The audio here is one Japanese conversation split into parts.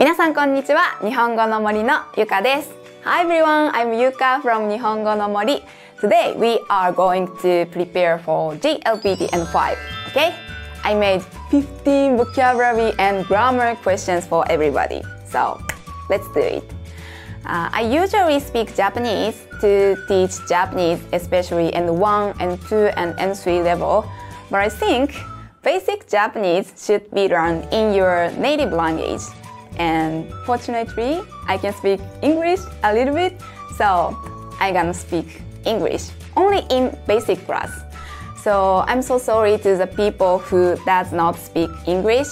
皆さんこんにちは日本語の森のゆかです Hi everyone, I'm Yuka from 日本語の森 Today we are going to prepare for n 5 Okay? I made 15 vocabulary and grammar questions for everybody So, let's do it uh, I usually speak Japanese to teach Japanese especially in 1 and 2 and N3 level But I think basic Japanese should be learned in your native language and fortunately, I can speak English a little bit, so I'm gonna speak English only in basic class. So I'm so sorry to the people who does not speak English,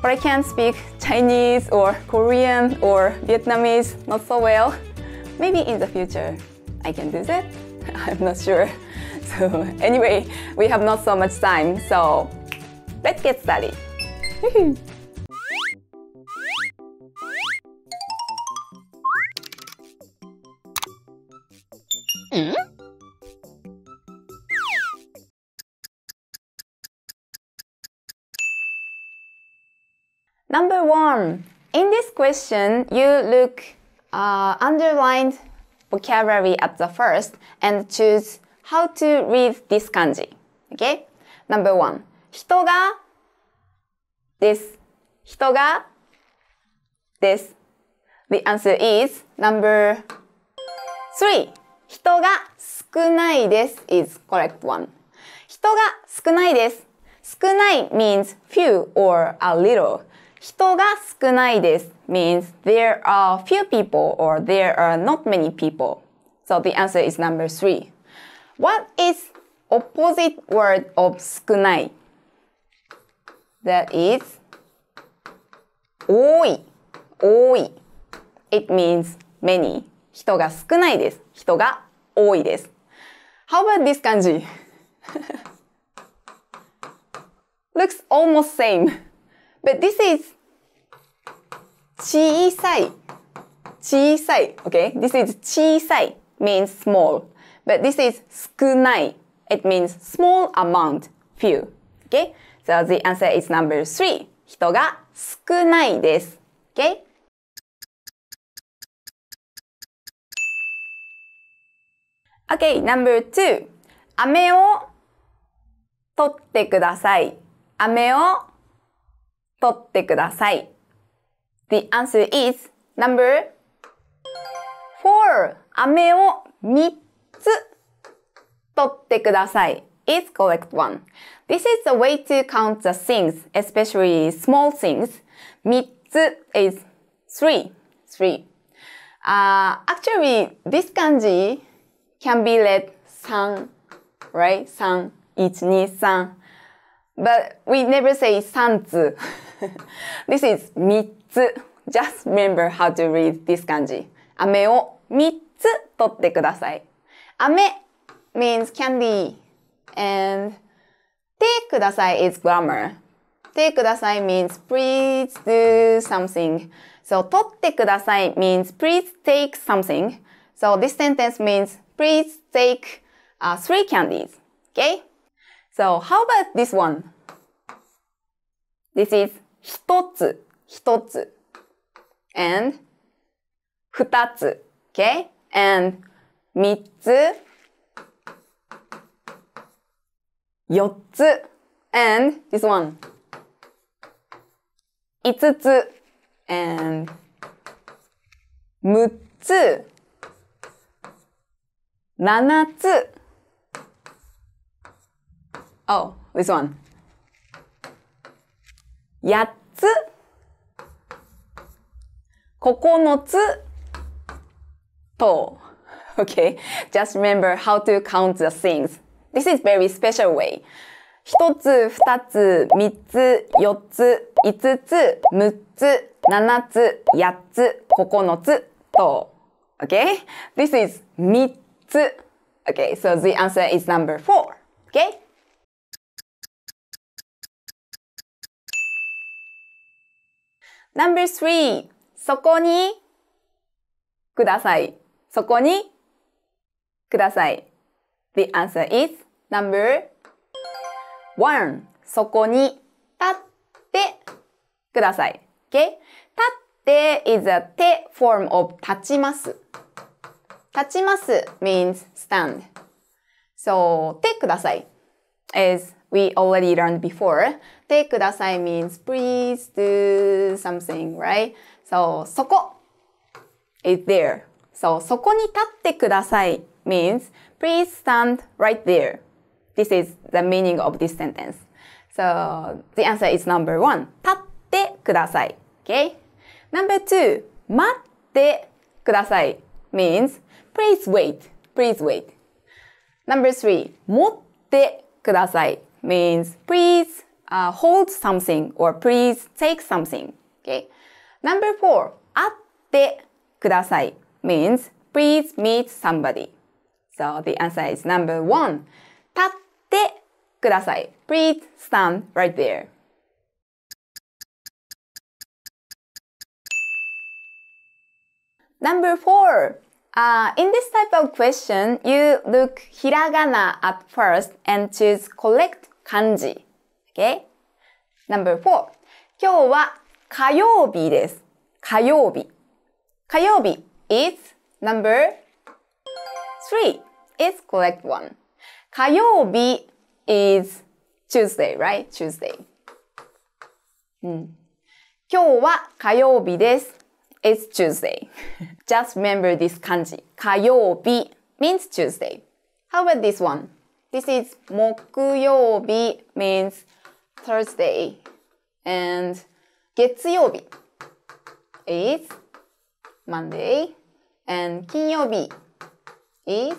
but I can speak Chinese or Korean or Vietnamese not so well. Maybe in the future I can do that. I'm not sure. So anyway, we have not so much time, so let's get started. 1. In this question, you look uh, underlined vocabulary at the first and choose how to read this kanji. Okay? Number 1. The answer is number 3. 人が少ないです is correct one. 人が少ないです。少ない means few or a little. 人が少ないです means there are few people or there are not many people. So the answer is number three. What is opposite word of 少ない? That is 多い多い It means many. 人が少ないです。人が多いです。How about this kanji? Looks almost same. But this is 小さい。小さい。Okay? This is 小さい means small. But this is 少ない。It means small amount, few. Okay? So the answer is number three. 人が少ないです。Okay? Okay, number two。飴を取ってください。飴を取ってください。The answer is number four. 飴を三つ取ってください。is collect one. This is a way to count the things, especially small things. 三つ is three. Three. Uh, actually, this kanji can be read s right? 三一二三 But we never say 三つ。this is 3つ just remember how to read this 漢字飴を3つ取ってください飴 means candy and 手ください is grammar 手ください means please do something so 取ってください means please take something so this sentence means please take uh, three candies okay so how about this one this is 一つ、一つ。and 二つ。okay? and 三つ、四つ。and this one 五つ。and 六つ。七つ。oh, this one 8つ、9つ、と。Okay, just remember how to count the things. This is very special way. 1つ、2つ、3つ、4つ、5つ、6つ、7つ、8つ、9つ、と。Okay? This is 3つ。Okay, so the answer is number 4. Okay? Number three. そこにください。そこにください。The answer is number one. そこに立ってください。Okay? 立って is a 手 form of 立ちます。立ちます means stand. So, 手ください is we already learned before. kudasai means please do something, right? So, そこ is there. So, kudasai means please stand right there. This is the meaning of this sentence. So, the answer is number one. okay? Number two, 待ってください means please wait, please wait. Number three, 持ってください means please uh, hold something or please take something. Okay. Number four, あってください means please meet somebody. So the answer is number one, 立ってください Please stand right there. Number four, uh, in this type of question, you look hiragana at first and choose correct kanji. Okay? Number four. 今日は火曜日です。火曜日。火曜日 is number three. It's correct one. 火曜日 is Tuesday, right? Tuesday. うん。今日は火曜日です。It's Tuesday. Just remember this 漢字。火曜日 means Tuesday. How about this one? This is 木曜日 means Thursday and 月曜日 is Monday and 金曜日 is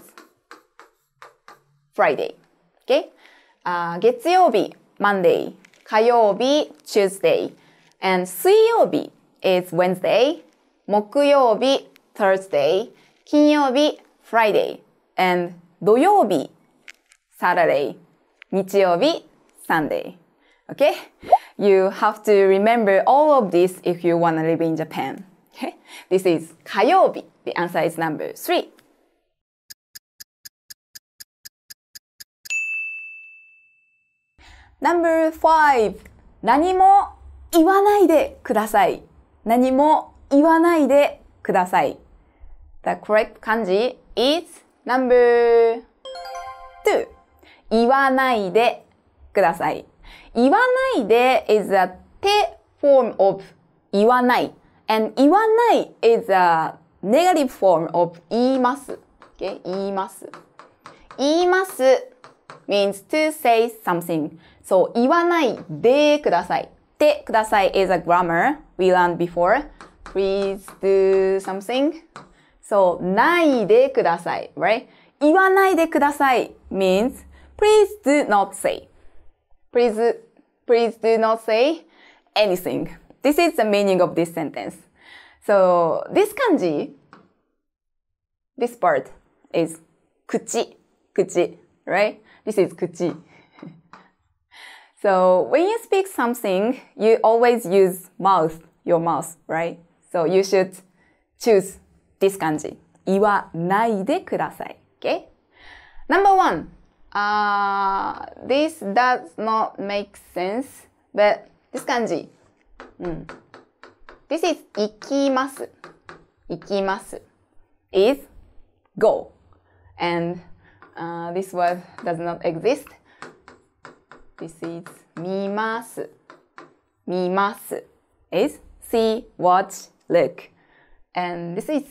Friday. Okay? Uh, 月曜日 Monday 火曜日 Tuesday and 水曜日 is Wednesday 木曜日 Thursday 金曜日 Friday and 土曜日 Saturday 日曜日 Sunday Okay? You have to remember all of this if you want to live in Japan. Okay? This is 火曜日 The answer is number three. Number five. 何も言わないでください。何も言わないでください。The correct 漢字 is number two. 言わないでください。言わないで is a て form of 言わない。and 言わない is a negative form of 言います。Okay? 言います。言います means to say something. そう、言わないでください。でください is a grammar we learned before. Please do something. そう、ないでください。Right? 言わないでください means please do not say. Please Please do not say anything. This is the meaning of this sentence. So this kanji, this part is kuchi, kuchi, right? This is kuchi. so when you speak something, you always use mouth, your mouth, right? So you should choose this kanji. Okay. Number one, uh, this does not make sense, but this This is is go. And uh, this word does not exist. This is masu is see, watch, look. And this is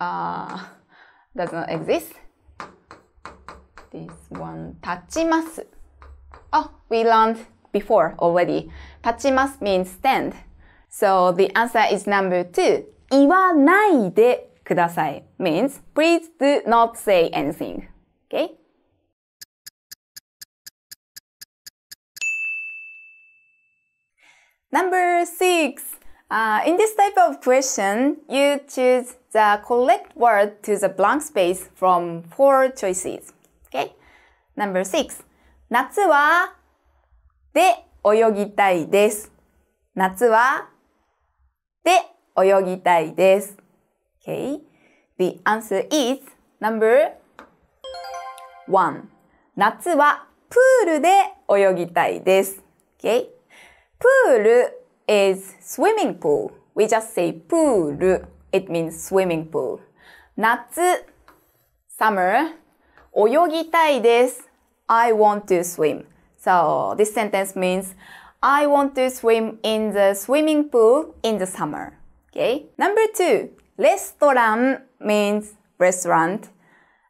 uh, does not exist this one. Tachimasu. Oh, we learned before already. Tachimasu means stand. So the answer is number two. 言わないでください means please do not say anything. Okay? Number six. Uh, in this type of question, you choose the correct word to the blank space from four choices. Okay? Number six. 夏はで泳ぎたいです。夏はで泳ぎたいです。Okay? The answer is number one. 夏はプールで泳ぎたいです。Okay? プール is swimming pool. We just say プール It means swimming pool. 夏 summer 泳ぎたいです. I want to swim. So this sentence means I want to swim in the swimming pool in the summer. Okay. Number two, restaurant means restaurant.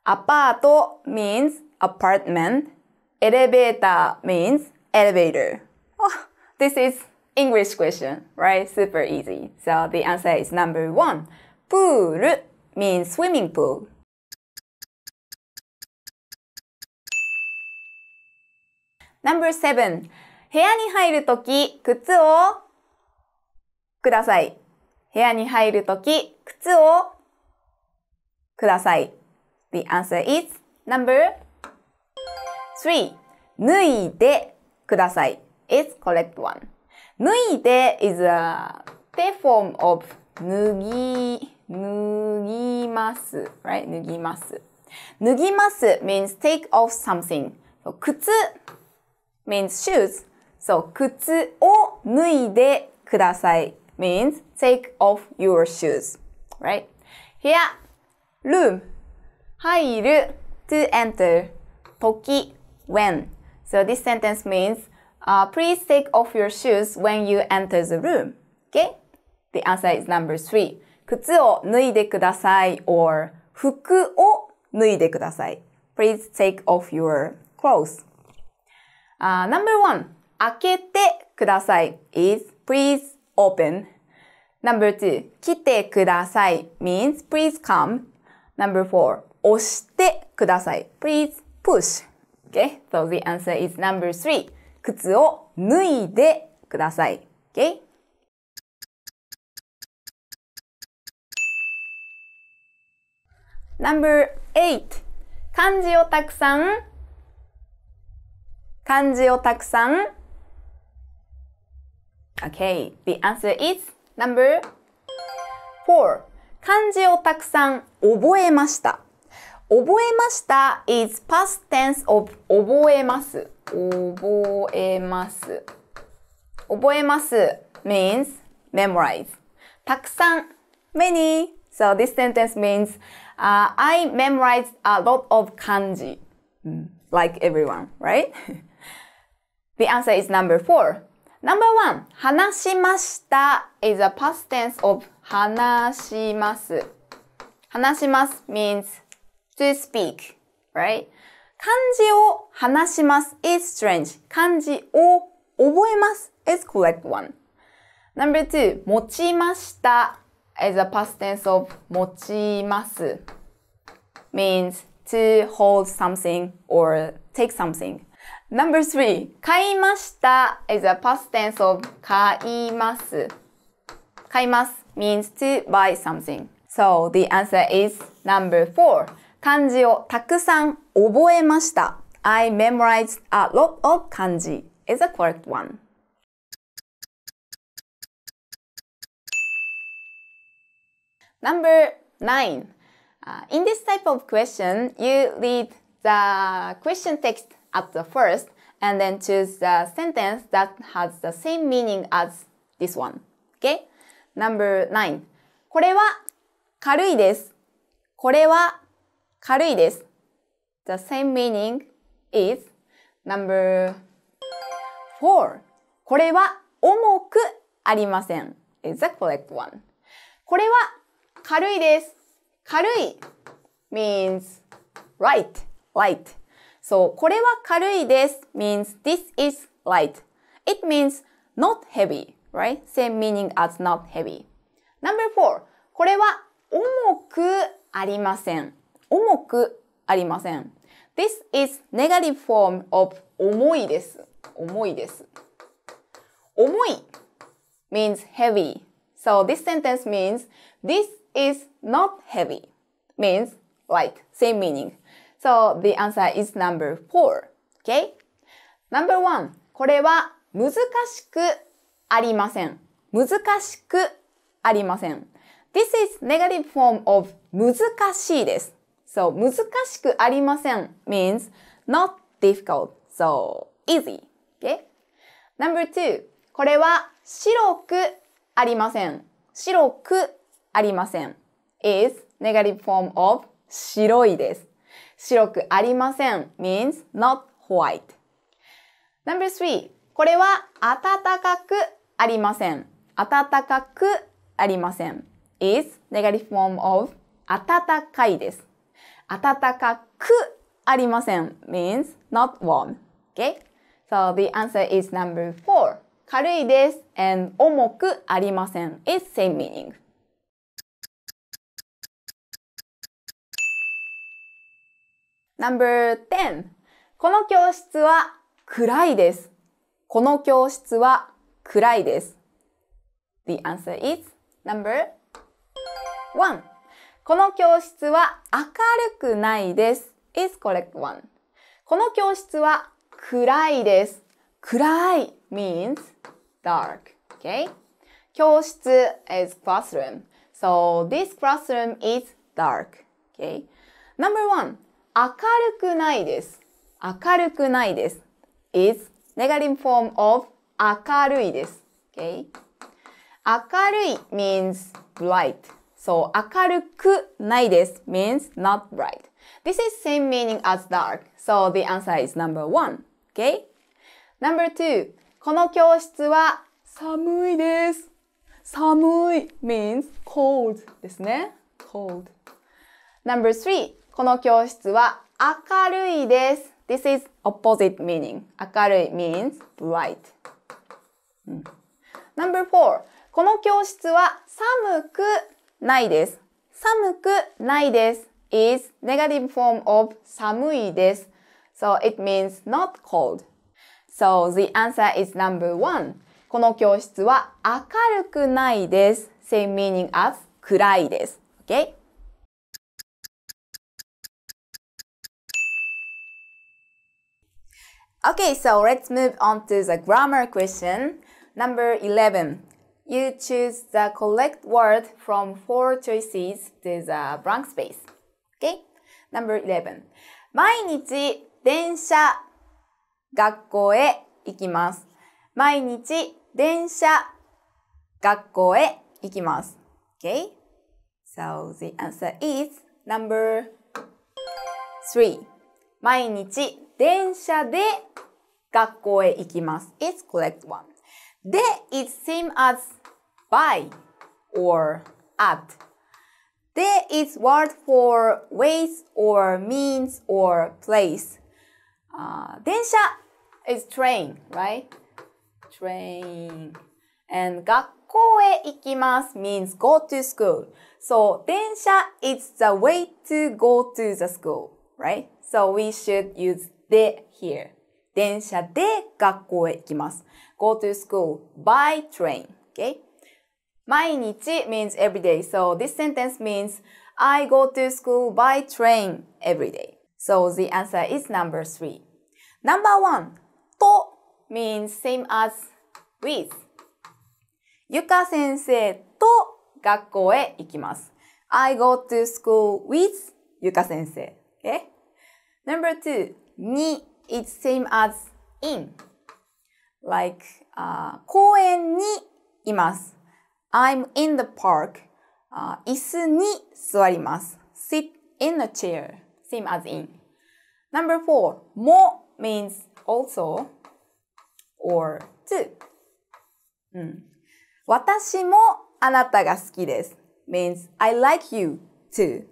Apato means apartment. Elevator means elevator. Oh, this is English question, right? Super easy. So the answer is number one. Pool means swimming pool. No.7 部屋に入るとき靴をください。部屋に入るとき靴をください。The answer is number 3. 脱いでください。is t correct one. 脱いで is a p a form of 脱ぎ、脱ぎます。right? 脱ぎます。脱ぎます means take off something. 靴 means shoes. So 靴を脱いでください means take off your shoes. Right? Here, room 入る to enter 時 when. So this sentence means uh, please take off your shoes when you enter the room. Okay? The answer is number three. 靴を脱いでください or Please take off your clothes. Uh, number one, 開けてください is please open. Number two, 来てください means please come. Number four, 押してください please push. Okay, so the answer is number three. 靴を脱いでください。Okay? Number 8漢字をたくさん漢字をたくさん。Okay, the answer is number four. 漢字をたくさん覚えました。覚えました is past tense of 覚えます。覚えます。覚えます means memorize. たくさん many. So this sentence means、uh, I memorized a lot of 漢字 Like everyone, right? The answer is number four. Number one, 話しました is a past tense of 話します。話します means to speak, right? 漢字を話します is strange. 漢字を覚えます is correct one. Number two, 持ちました is a past tense of 持ちます means to hold something or take something. Number three, 買いました is a past tense of 買います。買います means to buy something. So the answer is number four. I memorized a lot of 漢字 is a correct one. Number nine. Uh, in this type of question, you read the question text at the first and then choose the sentence that has the same meaning as this one. Okay? Number nine. これは軽いです。これは軽いです。The same meaning is number four. これは重くありません。is the correct one. これは軽いです。軽い means light, light. そう、これは軽いです means this is light. It means not heavy, right? Same meaning as not heavy. Number four. これは重くありません。重くありません。This is negative form of 重いです。重いです。重い means heavy. So this sentence means this is not heavy means light. Same meaning. So the answer is number four. Okay? Number one. これは難しくありません。難しくありません。This is negative form of 難しいです。So 難しくありません means not difficult. So easy. Okay? Number two. これは白くありません。白くありません。is negative form of 白いです。白くありません means not white. Number three これは暖かくありません。暖かくありません is negative form of 暖かいです。暖かくありません means not warm. Okay? So the answer is number four. 軽いです and 重くありません is same meaning. No.10 この教室は暗いです。この教室は暗いです。The answer is No.1 この教室は明るくないです。is correct one. この教室は暗いです。暗い means dark. Okay? 教室 is classroom. So this classroom is dark. Okay? Number one. 明るくないです。明るくないです。is negative form of 明るいです。Okay? 明るい means bright. So 明るくないです means not bright. This is same meaning as dark. So the answer is number one. Okay? Number two. この教室は寒いです。寒い means cold ですね。cold. Number three. この教室は明るいです。This is opposite meaning. 明るい means bright.、うん、Number four. この教室は寒くないです。寒くないです。is negative form of 寒いです。So it means not cold. So the answer is number one. この教室は明るくないです。Same meaning as 暗いです。Okay? Okay, so let's move on to the grammar question. Number 11. You choose the correct word from four choices to the blank space. Okay? Number 11. 毎日電車学校へ行きます。毎日電車学校へ行きます。Okay? So the answer is number 3. 毎日電車で学校へ行きます。It's correct one. で、it's same as by or at. で、it's word for ways or means or place. Uh, 電車 is train, right? train. And 学校へ行きます means go to school. So 電車 is the way to go to the school, right? So we should use で e here. 電車で学校へ行きます。go to school by train. Okay? 毎日 means every day. So this sentence means I go to school by train every day. So the answer is number three. Number one, to means same as with. ゆか先生と学校へ行きます。I go to school with ゆか先生。Okay? Number two, に i s same as in. Like, uh, 公園にいます。I'm in the park. Uh, 椅子に座ります。sit in a chair. Same as in. Number four, も means also or to. うん、私もあなたが好きです。means I like you too.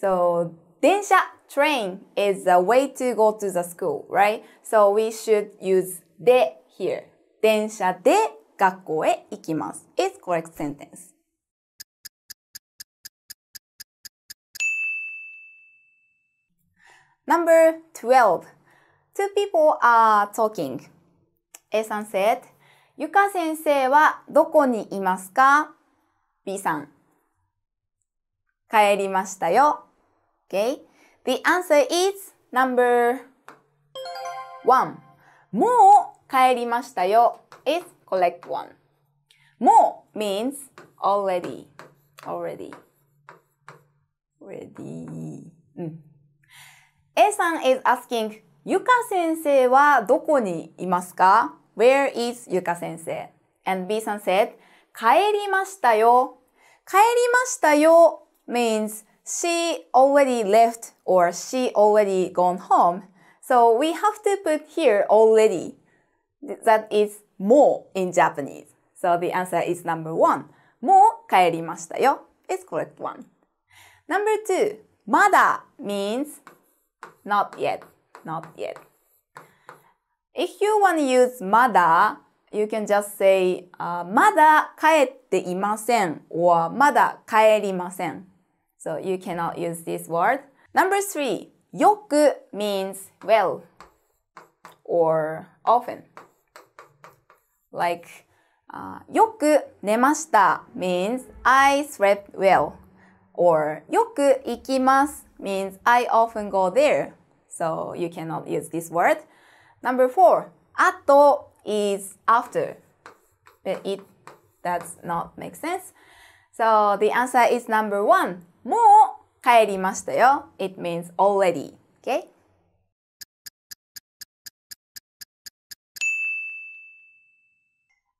So, 電車 train is the way to go to the school, right? So we should use で here. 電車で学校へ行きます。is correct sentence. Number 12. Two people are talking. A さん said, ゆか先生はどこにいますか ?B さん。帰りましたよ。Okay? The answer is number one. もう帰りましたよ is correct one. もう means already. already. already. うん。A さん is asking ゆか先生はどこにいますか ?Where is ゆか先生 ?And B さん said 帰りましたよ。帰りましたよ means she already left or she already gone home. So we have to put here already. That is more in Japanese. So the answer is number one. もう帰りましたよ is correct one. Number two, まだ means not yet, not yet. If you want to use まだ you can just say、uh, まだ帰っていません or まだ帰りません so you cannot use this word. Number three, yoku means well or often. Like uh, yoku means I slept well or yoku ikimasu means I often go there. So you cannot use this word. Number four, ato is after. But it does not make sense. So the answer is number one. もう帰りましたよ。It means already. Okay?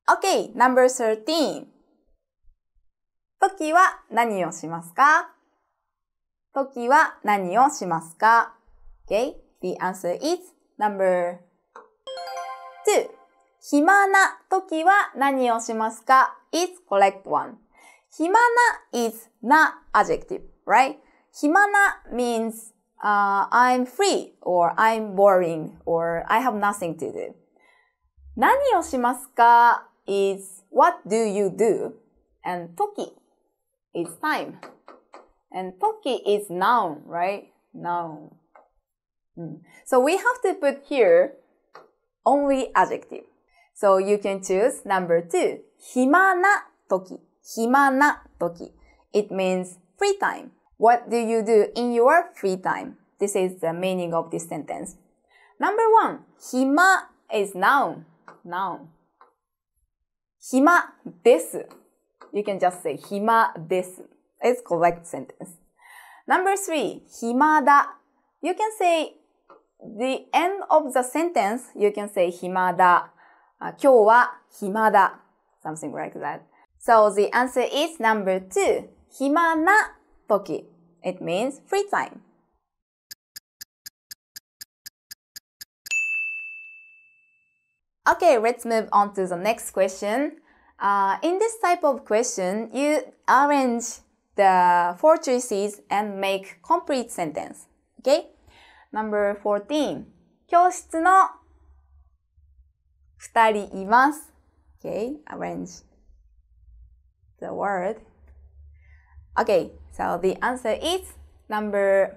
OK, a y number 13. 時は何をしますか時は何をしますか ?Okay? The answer is number 2. 暇な時は何をしますか ?is correct one. Himana is na adjective, right? Himana means uh, I'm free or I'm boring or I have nothing to do. ka is what do you do? And toki is time. And toki is noun, right? Noun. Mm. So we have to put here only adjective. So you can choose number two, himana toki himana toki. It means free time. What do you do in your free time? This is the meaning of this sentence. Number one, hima is noun. Noun. Hima desu. You can just say hima desu. It's correct sentence. Number three, himada. You can say the end of the sentence, you can say himada. Uh, Something like that. So the answer is number two. Hima na toki. It means free time. Okay, let's move on to the next question. Uh, in this type of question, you arrange the four choices and make complete sentence. Okay? Number 14. 教室の Okay, arrange. the word. Okay, so the answer is number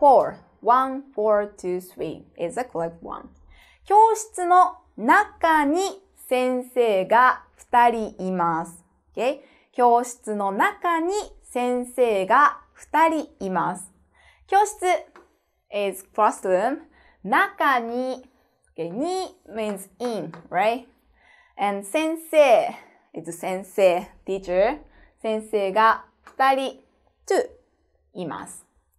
four. One, four, two, three is the correct one. 教室の中に先生が2人います。Okay? 教室の中に先生が二人います。教室 is classroom. 中に、okay, に means in, right? And 先生 teacher. えっと、先生、teacher、先生が2人 to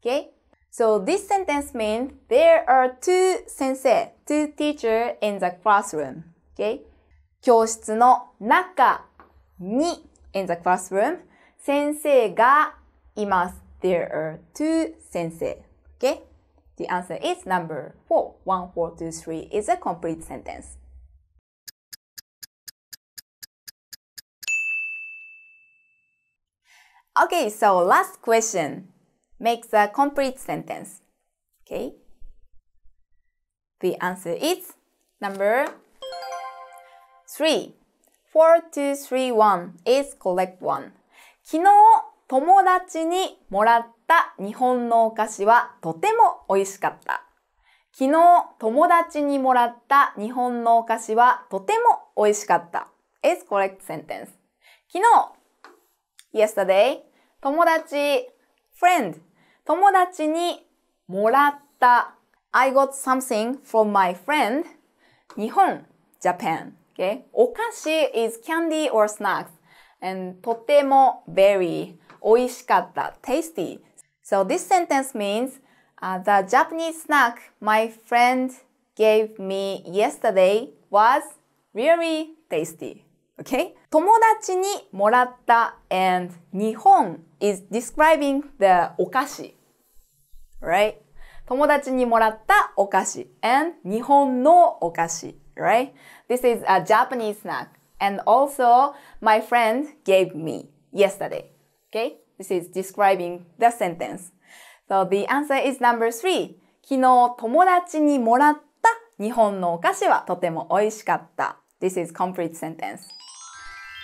Okay. So this sentence means there are two 先生 two teacher in the classroom. Okay? 教室の中に in the classroom There are two 先生 Okay? The answer is number 4. 1, 4, 2, 3 is a complete sentence. Okay, so last question. Make the complete sentence. Okay? The answer is number three. e 4231 is correct one. 昨日友達にもらった日本のお菓子はとても美味しかった。昨日友達にもらった日本のお菓子はとても美味しかった。is correct sentence. 昨日 yesterday 友達 friend 友達にもらった I got something from my friend 日本 Japan okay? お菓子 is candy or snacks and とても very 美味しかった tasty so this sentence means、uh, the Japanese snack my friend gave me yesterday was really tasty Okay? 友達にもらった and 日本 is describing the お菓子。Right? 友達にもらったお菓子 and 日本のお菓子。Right? This is a Japanese snack and also my friend gave me yesterday. Okay? This is describing the sentence. So the answer is number three. 昨日友達にもらった日本のお菓子はとても美味しかった。This is complete sentence.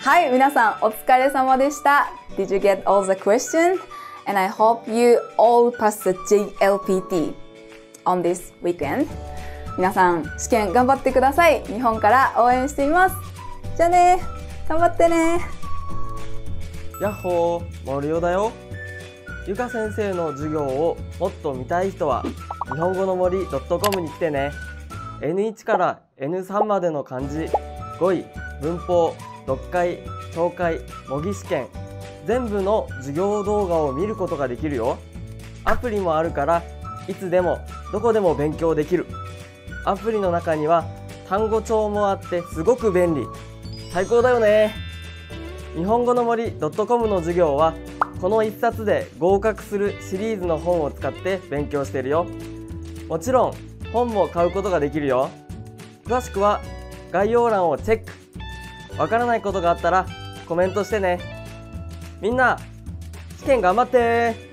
はい、皆さんお疲れ様でした。Did you get all the questions? And I hope you all pass the JLPT on this weekend. 皆さん、試験頑張ってください。日本から応援しています。じゃあね、頑張ってね。ヤッホー、森尾だよ。ゆか先生の授業をもっと見たい人は、日本語の森 .com に来てね。N1 から N3 までの漢字、語彙、文法、6階東海模擬試験全部の授業動画を見ることができるよアプリもあるからいつでもどこでも勉強できるアプリの中には単語帳もあってすごく便利最高だよね日本語の森 .com の授業はこの1冊で合格するシリーズの本を使って勉強してるよもちろん本も買うことができるよ詳しくは概要欄をチェックわからないことがあったらコメントしてねみんな試験頑張って